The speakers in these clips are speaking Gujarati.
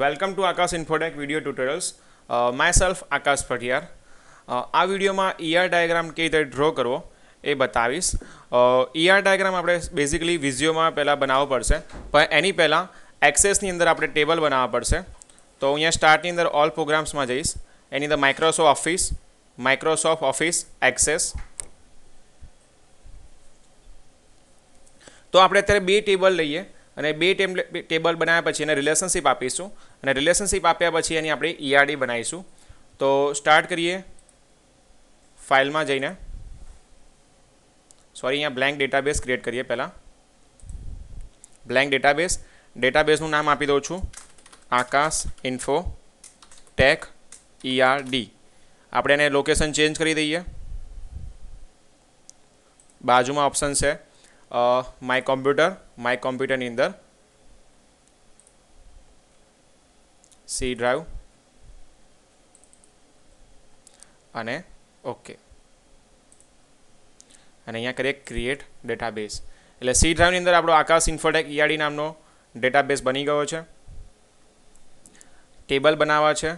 welcome to Akash infotech video tutorials my self Akash Patiyar આ વિડીયોમાં ઈઆર ડાયાગ્રામ કેવી રીતે ડ્રો કરવો એ બતાવીશ ઈઆર ડાયાગ્રામ આપણે બેઝિકલી વિઝિયોમાં પહેલાં બનાવવો પડશે પણ એની પહેલાં એક્સેસની અંદર આપણે ટેબલ બનાવવા પડશે તો અહીંયા સ્ટાર્ટની અંદર ઓલ પ્રોગ્રામ્સમાં જઈશ એની અંદર Microsoft Office Microsoft Office Access તો આપણે અત્યારે બે ટેબલ લઈએ અને બે ટેબલ બનાવ્યા પછી એને રિલેશનશિપ આપીશું અને રિલેશનશિપ આપ્યા પછી એની આપણે ઈઆરડી e બનાવીશું તો સ્ટાર્ટ કરીએ ફાઇલમાં જઈને સોરી અહીંયા બ્લેન્ક ડેટાબેઝ ક્રિએટ કરીએ પહેલાં બ્લેન્ક ડેટાબેઝ ડેટાબેઝનું નામ આપી દઉં છું આકાશ ઇન્ફો ટેક ઈઆરડી આપણે એને લોકેશન ચેન્જ કરી દઈએ બાજુમાં ઓપ્શન છે my computer my computer in the C drive અને ઓકે અને અહીંયા કરીએ ક્રિએટ ડેટાબેઝ એટલે સી ડ્રાઈવની અંદર આપણો આકાશ ઇન્ફોટેક ઈઆરડી e નામનો ડેટાબેઝ બની ગયો છે ટેબલ બનાવવા છે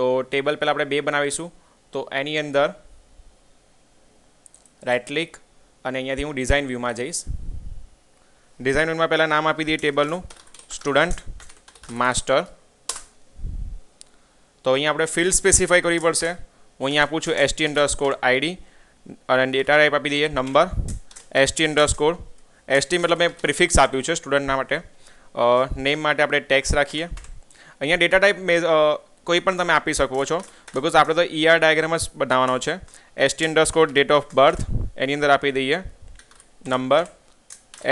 તો ટેબલ પહેલાં આપણે બે બનાવીશું તો એની અંદર રાઇટ ક્લિક અને અહીંયાથી હું ડિઝાઇન વ્યૂમાં જઈશ ડિઝાઇન વિન્ડમાં પહેલાં નામ આપી દઈએ ટેબલનું સ્ટુડન્ટ માસ્ટર તો અહીંયા આપણે ફિલ્ડ સ્પેસિફાઈ કરવી પડશે હું અહીંયા આપું છું એસટી અંડર સ્કોર આઈડી અને ડેટા ટાઈપ આપી દઈએ number ST underscore ST મતલબ મેં પ્રિફિક્સ આપ્યું છે સ્ટુડન્ટના માટે નેમ માટે આપણે ટેક્સ રાખીએ અહીંયા ડેટા ટાઈપ કોઈ પણ તમે આપી શકો છો બિકોઝ આપણે તો ઈઆર e ડાયાગ્રામ જ બનાવવાનો છે ST underscore date of birth એની અંદર આપી દઈએ નંબર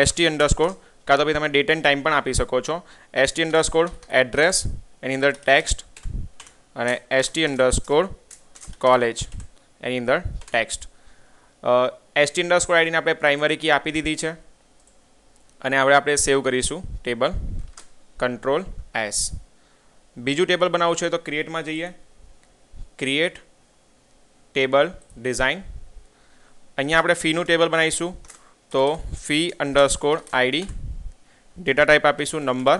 એસટી અંડરસ્કોર કાં તો ભાઈ તમે ડેટ એન્ડ ટાઈમ પણ આપી શકો છો એસટી અંડરસ્કોર એડ્રેસ એની અંદર ટેક્સ્ટ અને એસટી અંડરસ્કોર કોલેજ એની અંદર ટેક્સ્ટ એસટી અંડરસ્કોર આઈડીને આપણે પ્રાઇમરી કી આપી દીધી છે અને હવે આપણે સેવ કરીશું ટેબલ કંટ્રોલ એસ બીજું ટેબલ બનાવવું છે તો ક્રિએટમાં જઈએ ક્રિએટ ટેબલ ડિઝાઇન અહીંયા આપણે ફીનું ટેબલ બનાવીશું તો fee underscore ID data type આપીશું નંબર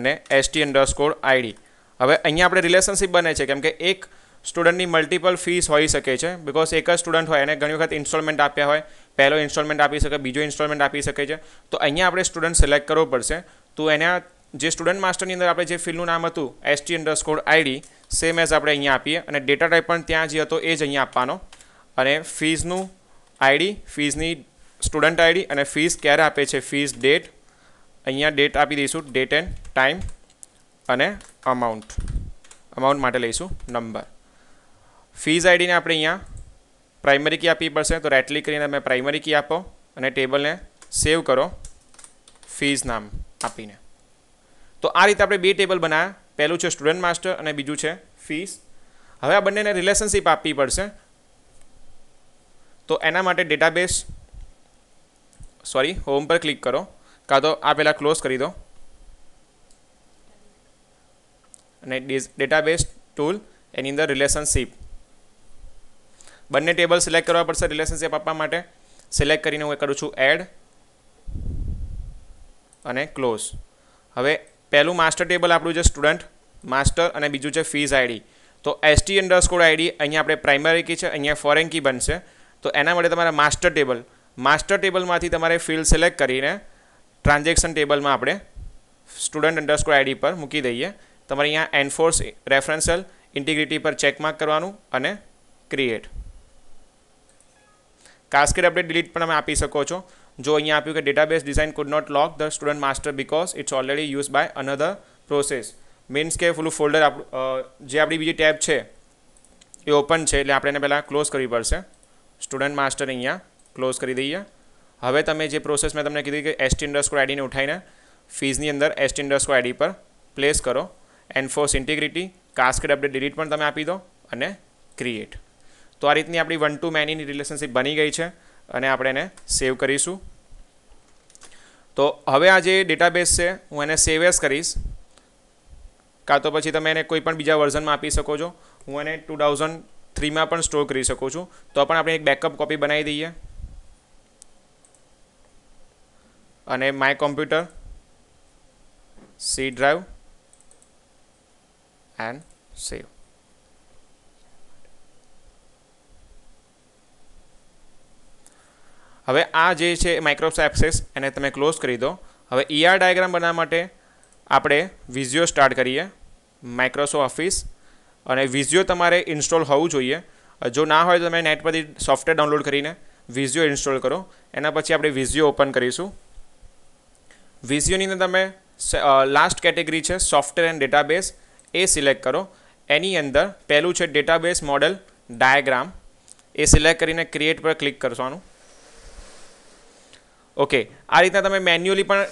અને એસટી અંડરસ્કોર આઈડી હવે અહીંયા આપણે રિલેશનશીપ બને છે કેમ કે એક સ્ટુડન્ટની મલ્ટિપલ ફીસ હોઈ શકે છે બિકોઝ એક જ સ્ટુડન્ટ હોય એને ઘણી વખત ઇન્સ્ટોલમેન્ટ આપ્યા હોય પહેલો ઇન્સ્ટોલમેન્ટ આપી શકે બીજો ઇન્સ્ટોલમેન્ટ આપી શકે છે તો અહીંયા આપણે સ્ટુડન્ટ સિલેક્ટ કરવો પડશે તો એના જે સ્ટુડન્ટ માસ્ટરની અંદર આપણે જે ફિલ્ડનું નામ હતું ST underscore ID same as આપણે અહીંયા આપીએ અને ડેટા ટાઈપ પણ ત્યાં જે હતો એ જ અહીંયા આપવાનો અને ફીઝનું આઈડી ફીઝની સ્ટુડન્ટ આઈડી અને ફીસ ક્યારે આપે છે ફીસ ડેટ અહીંયા ડેટ આપી દઈશું ડેટ એન્ડ ટાઈમ અને અમાઉન્ટ અમાઉન્ટ માટે લઈશું નંબર ફીઝ આઈડીને આપણે અહીંયા પ્રાઇમરી કી આપવી પડશે તો રાઇટ કરીને તમે પ્રાઇમરી કી આપો અને ટેબલને સેવ કરો ફીઝ નામ આપીને તો આ રીતે આપણે બે ટેબલ બનાવ્યા પહેલું છે સ્ટુડન્ટ માસ્ટર અને બીજું છે ફીસ હવે આ બંનેને રિલેશનશીપ આપવી પડશે તો એના માટે ડેટાબેઝ સોરી હોમ પર ક્લિક કરો કાં તો આ પહેલાં ક્લોઝ કરી દો અને ડેટાબેઝ ટૂલ એની અંદર રિલેશનશીપ બંને ટેબલ સિલેક્ટ કરવા પડશે રિલેશનશીપ આપવા માટે સિલેક્ટ કરીને હું એ કરું છું એડ અને ક્લોઝ હવે પહેલું માસ્ટર ટેબલ આપણું છે સ્ટુડન્ટ માસ્ટર અને બીજું છે ફીઝ આઈડી તો એસટી અંડરસ્કોર આઈડી અહીંયા આપણે પ્રાઇમરી કી છે અહીંયા ફોરેન કી બનશે તો એના માટે તમારા માસ્ટર ટેબલ માસ્ટર ટેબલમાંથી તમારે ફિલ્ડ સિલેક્ટ કરીને ટ્રાન્ઝેક્શન ટેબલમાં આપણે સ્ટુડન્ટ અંડરસ્કોર આઈડી પર મૂકી દઈએ તમારે અહીંયા એન્ફોર્સ રેફરન્સલ ઇન્ટિગ્રિટી પર ચેકમાર્ક કરવાનું અને ક્રિએટ કાસ્કેડ અપડેટ ડિલીટ પણ તમે આપી શકો છો જો અહીંયા આપ્યું કે database design could not lock the student master because it's already use by another process means કે ફૂલું ફોલ્ડર આપણું જે આપણી બીજી ટેબ છે એ ઓપન છે એટલે આપણે એને પહેલાં ક્લોઝ કરવી પડશે સ્ટુડન્ટ માસ્ટર અહીંયા ક્લોઝ કરી દઈએ હવે તમે જે પ્રોસેસ મેં તમને કીધી કે એસટી ઇન્ડસ્કોર આઈડીને ઉઠાવીને ફીઝની અંદર એસટી ઇન્ડસ્કોર આઈડી પર પ્લેસ કરો enforce integrity cascade update delete પણ તમે આપી દો અને ક્રિએટ તો આ રીતની આપણી વન ટુ મેનીની રિલેશનશીપ બની ગઈ છે અને આપણે એને સેવ કરીશું તો હવે આ જે ડેટાબેઝ છે હું એને સેવ એસ કરીશ કાં તો પછી તમે એને કોઈ પણ બીજા વર્ઝનમાં આપી શકો છો હું એને ટુ થાઉઝન્ડ થ્રીમાં પણ સ્ટોર કરી શકું છું તો પણ આપણે એક બેકઅપ કોપી બનાવી દઈએ અને my computer C drive and save હવે આ જે છે માઇક્રોસોફ્ટ એક્સેસ એને તમે ક્લોઝ કરી દો હવે ઈઆર e ડાયાગ્રામ બનાવવા માટે આપણે વિઝ્યુઓ સ્ટાર્ટ કરીએ માઇક્રોસોફ્ટ ઓફિસ અને વિઝ્યુઓ તમારે ઇન્સ્ટોલ હોવું જોઈએ જો ના હોય તો તમે નેટ પરથી સોફ્ટવેર ડાઉનલોડ કરીને વિઝ્યુઓ ઇન્સ્ટોલ કરો એના પછી આપણે વિઝ્યુઓ ઓપન કરીશું અંદર તમે લાસ્ટ કેટેગરી છે સોફ્ટવેર એન્ડ ડેટાબેઝ એ સિલેક્ટ કરો એની અંદર પહેલું છે ડેટાબેઝ મોડેલ ડાયાગ્રામ એ સિલેક્ટ કરીને ક્રિએટ પર ક્લિક કરવાનું ઓકે આ રીતના તમે મેન્યુઅલી પણ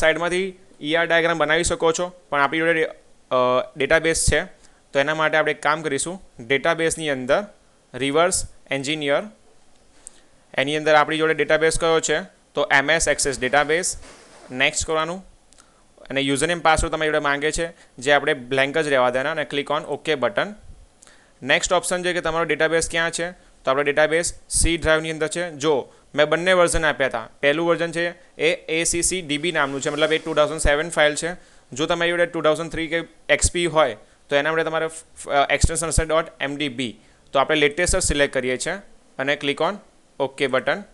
સાઈડમાંથી ઈઆર ડાયાગ્રામ બનાવી શકો છો પણ આપણી જોડે ડેટાબેઝ છે તો એના માટે આપણે એક કામ કરીશું ડેટાબેઝની અંદર રિવર્સ એન્જિનિયર એની અંદર આપણી જોડે ડેટાબેઝ કયો છે તો એમએસ એક્સેસ ડેટાબેઝ નેક્સ્ટ કરવાનું અને યુઝર નેમ પાસવર્ડ તમારી જોડે માંગે છે જે આપણે બ્લેન્ક જ રહેવા દેના અને click on okay button next option છે કે તમારો ડેટાબેઝ ક્યાં છે તો આપણો ડેટાબેઝ સી ડ્રાઈવની અંદર છે જો મેં બંને વર્ઝન આપ્યા હતા પહેલું વર્ઝન છે એ એસીસી ડીબી નામનું છે મતલબ એ ટુ થાઉઝન્ડ સેવન ફાઇલ છે જો તમારી જોડે ટુ થાઉઝન્ડ થ્રી કે એક્સપી હોય તો એના માટે તમારે એક્સટેન્શન હશે ડોટ એમડીબી તો આપણે લેટેસ્ટ જ સિલેક્ટ કરીએ છીએ અને ક્લિક ઓન ઓકે બટન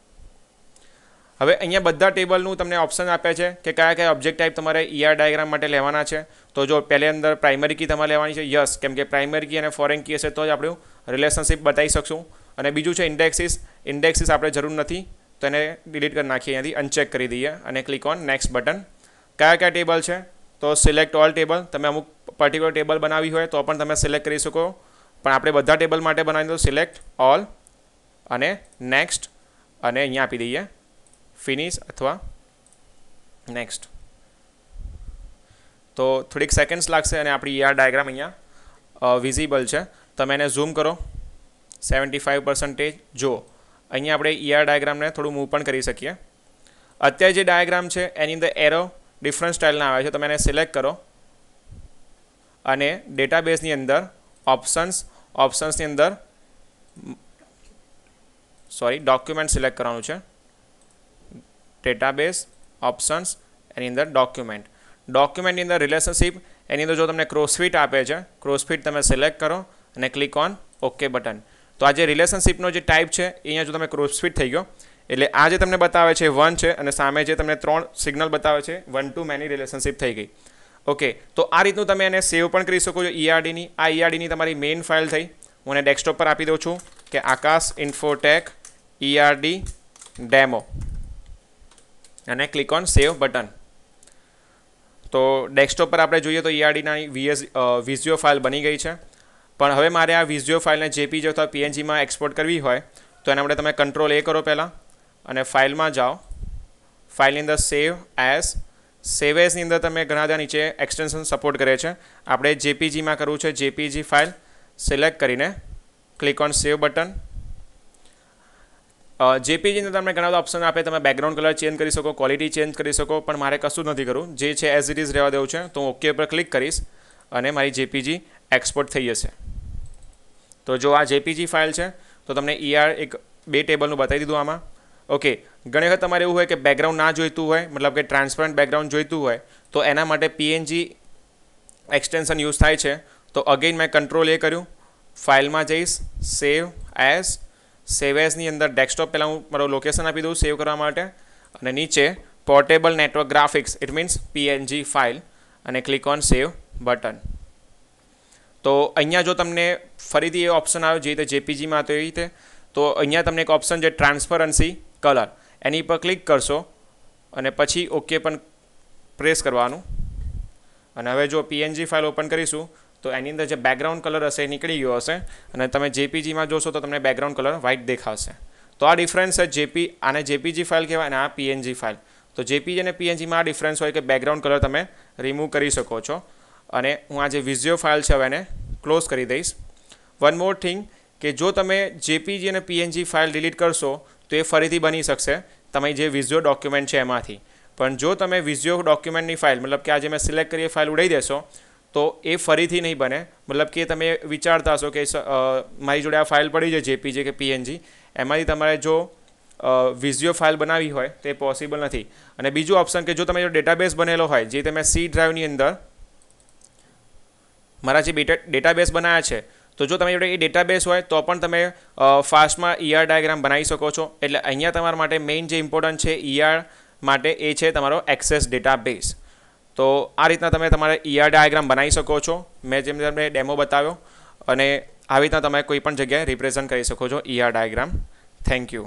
હવે અહીંયા બધા ટેબલનું તમને ઓપ્શન આપે છે કે કયા કયા ઓબ્જેક્ટ ટાઈપ તમારે ઈઆર e ડાયાગ્રામ માટે લેવાના છે તો જો પહેલે અંદર પ્રાઇમરી કી તમારે લેવાની છે યસ કેમ કે પ્રાઇમરી કી અને ફોરેન કી હશે તો જ આપણું રિલેશનશિપ બતાવી શકશું અને બીજું છે ઇન્ડેક્સિસ ઇન્ડેક્સિસ આપણે જરૂર નથી તો એને ડિલીટ કરી નાખીએ અહીંયાથી અનચેક કરી દઈએ અને ક્લિક ઓન નેક્સ્ટ બટન કયા કયા ટેબલ છે તો સિલેક્ટ ઓલ ટેબલ તમે અમુક પર્ટિક્યુલર ટેબલ બનાવી હોય તો પણ તમે સિલેક્ટ કરી શકો પણ આપણે બધા ટેબલ માટે બનાવી દો સિલેક્ટ ઓલ અને નેક્સ્ટ અને અહીંયા આપી દઈએ ફિનિશ અથવા નેક્સ્ટ તો થોડીક સેકન્ડ્સ લાગશે અને આપણી આ ડાયાગ્રામ અહીંયા વિઝિબલ છે તમે એને ઝૂમ કરો સેવન્ટી ફાઇવ પર્સન્ટેજ જુઓ અહીંયા આપણે ઈઆર ડાયાગ્રામને થોડું મૂવ પણ કરી શકીએ અત્યારે જે ડાયગ્રામ છે એની અંદર એરો ડિફરન્ટ સ્ટાઇલના આવે છે તમે એને સિલેક્ટ કરો અને ડેટાબેઝની અંદર ઓપ્શન્સ ઓપ્શન્સની અંદર સોરી ડોક્યુમેન્ટ સિલેક્ટ કરવાનું છે ડેટાબેઝ ઓપ્શન્સ એની અંદર ડોક્યુમેન્ટ ડોક્યુમેન્ટની અંદર રિલેશનશીપ એની અંદર જો તમને ક્રોસફિટ આપે છે ક્રોસફિટ તમે સિલેક્ટ કરો અને ક્લિક ઓન ઓકે બટન તો આ જે રિલેશનશીપનો જે ટાઈપ છે અહીંયા જો તમે ક્રોસફિટ થઈ ગયો એટલે આ જે તમને બતાવે છે વન છે અને સામે જે તમને ત્રણ સિગ્નલ બતાવે છે વન ટુ મેની રિલેશનશિપ થઈ ગઈ ઓકે તો આ રીતનું તમે એને સેવ પણ કરી શકો છો ઈઆરડીની e આ ઈઆરડીની e તમારી મેઇન ફાઇલ થઈ હું એને ડેસ્કટોપ પર આપી દઉં છું કે આકાશ ઇન્ફોટેક ઈઆરડી ડેમો અને ક્લિક ઓન સેવ બટન તો ડેસ્કટોપ પર આપણે જોઈએ તો ઈઆરડીના વીએસ વિઝ્યુઅલ ફાઇલ બની ગઈ છે પણ હવે મારે આ વિઝ્યુઅલ ફાઇલને જેપી અથવા પીએનજીમાં એક્સપોર્ટ કરવી હોય તો એના માટે તમે કંટ્રોલ એ કરો પહેલાં અને ફાઇલમાં જાઓ ફાઇલની અંદર સેવ એઝ સેવ એઝની અંદર તમે ઘણા બધા નીચે એક્સટેન્શન સપોર્ટ કરે છે આપણે જેપીજીમાં કરવું છે જેપીજી ફાઇલ સિલેક્ટ કરીને ક્લિક ઓન સેવ બટન જેપીજીને તમને ઘણા બધા ઓપ્શન આપે તમે બેકગ્રાઉન્ડ કલર ચેન્જ કરી શકો ક્વોલિટી ચેન્જ કરી શકો પણ મારે કશું નથી કરવું જે છે એઝ ઇટ ઇઝ રહેવા દેવું છે તો ઓકે પર ક્લિક કરીશ અને મારી જેપીજી એક્સપોર્ટ થઈ જશે તો જો આ જેપીજી ફાઇલ છે તો તમને ઈઆર e એક બે ટેબલનું બતાવી દીધું આમાં ઓકે ઘણી વખત તમારે એવું હોય કે બેકગ્રાઉન્ડ ના જોઈતું હોય મતલબ કે ટ્રાન્સપરન્ટ બેકગ્રાઉન્ડ જોઈતું હોય તો એના માટે પીએનજી એક્સટેન્શન યુઝ થાય છે તો અગેઇન મેં કંટ્રોલ એ કર્યું ફાઇલમાં જઈશ સેવ એઝ સેવેસની અંદર ડેસ્કટોપ પહેલાં હું મારું લોકેશન આપી દઉં સેવ કરવા માટે અને નીચે portable network graphics it means PNG file અને ક્લિક ઓન સેવ બટન તો અહીંયા જો તમને ફરીથી એ ઓપ્શન આવ્યો જે રીતે જેપીજીમાં હતો એ રીતે તો અહીંયા તમને એક ઓપ્શન છે ટ્રાન્સપરન્સી કલર એની પર ક્લિક કરશો અને પછી ઓકે પણ પ્રેસ કરવાનું અને હવે જો પીએનજી ફાઇલ ઓપન કરીશું તો એની અંદર જે બેકગ્રાઉન્ડ કલર હશે એ નીકળી ગયો હશે અને તમે જેપીજીમાં જોશો તો તમને બેકગ્રાઉન્ડ કલર વ્હાઇટ દેખાશે તો આ ડિફરન્સ છે જેપી આને જેપીજી ફાઇલ કહેવાય અને આ પીએનજી ફાઇલ તો જેપીજી અને પીએનજીમાં આ ડિફરન્સ હોય કે બેકગ્રાઉન્ડ કલર તમે રિમૂવ કરી શકો છો અને હું આ જે વિઝ્યુઅલ ફાઇલ છે હવે એને ક્લોઝ કરી દઈશ વન મોર થિંગ કે જો તમે જેપીજી અને પીએનજી ફાઇલ ડિલીટ કરશો તો એ ફરીથી બની શકશે તમારી જે વિઝ્યો ડોક્યુમેન્ટ છે એમાંથી પણ જો તમે વિઝ્યુઅલ ડોક્યુમેન્ટની ફાઇલ મતલબ કે આજે મેં સિલેક્ટ કરીએ ફાઇલ ઉડાઈ દેશો તો એ ફરીથી નહીં બને મતલબ કે તમે વિચારતા હશો કે મારી જોડે આ ફાઇલ પડી છે જેપીજી કે પીએનજી એમાંથી તમારે જો વિઝ્યુઅલ ફાઇલ બનાવી હોય તે પોસિબલ નથી અને બીજું ઓપ્શન કે જો તમે જો ડેટાબેઝ બનેલો હોય જે તમે સી ડ્રાઈવની અંદર મારા જે ડેટાબેઝ બનાવ્યા છે તો જો તમે જોડે એ ડેટાબેઝ હોય તો પણ તમે ફાસ્ટમાં ઈઆર ડાયાગ્રામ બનાવી શકો છો એટલે અહીંયા તમારા માટે મેઇન જે ઇમ્પોર્ટન્ટ છે ઈઆર e માટે એ છે તમારો એક્સેસ ડેટાબેઝ તો આ રીતના તમે તમારે ઈઆર e ડાયાગ્રામ બનાવી શકો છો મેં જેમ તમને ડેમો બતાવ્યો અને આવી રીતના તમે કોઈ પણ જગ્યાએ રિપ્રેઝન્ટ કરી શકો છો ઈઆર ડાયાગ્રામ થેન્ક યુ